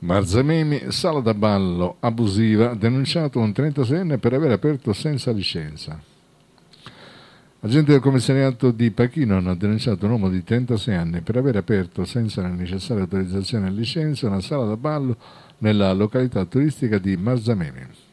Marzamemi, sala da ballo abusiva, denunciato un 36enne per aver aperto senza licenza. Agenti del commissariato di Pachino hanno denunciato un uomo di 36 anni per aver aperto senza la necessaria autorizzazione e licenza una sala da ballo nella località turistica di Marzamemi.